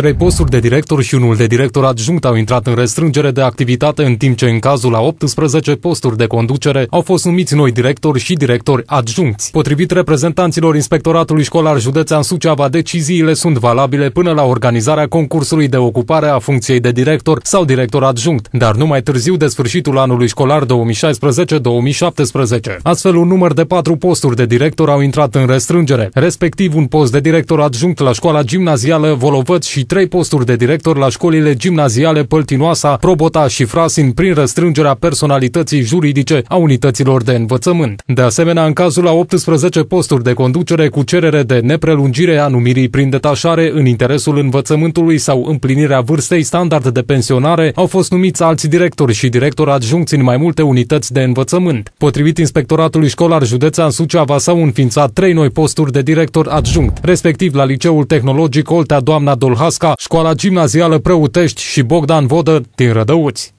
Trei posturi de director și unul de director adjunct au intrat în restrângere de activitate, în timp ce în cazul a 18 posturi de conducere au fost numiți noi directori și directori adjuncți. Potrivit reprezentanților Inspectoratului Școlar Județean Suceava, deciziile sunt valabile până la organizarea concursului de ocupare a funcției de director sau director adjunct, dar nu mai târziu de sfârșitul anului școlar 2016-2017. Astfel, un număr de patru posturi de director au intrat în restrângere, respectiv un post de director adjunct la școala gimnazială Volovăț și 3 trei posturi de director la școlile gimnaziale Păltinoasa, Probota și Frasin prin răstrângerea personalității juridice a unităților de învățământ. De asemenea, în cazul a 18 posturi de conducere cu cerere de neprelungire a numirii prin detașare în interesul învățământului sau împlinirea vârstei standard de pensionare, au fost numiți alți directori și director adjuncți în mai multe unități de învățământ. Potrivit Inspectoratului Școlar Județean Suceava s-au înființat trei noi posturi de director adjunct, respectiv la Liceul Tehnologic Oltea Doamna Dolhas Casca, Școala Gimnazială Preutești și Bogdan Vodă din Rădăuți.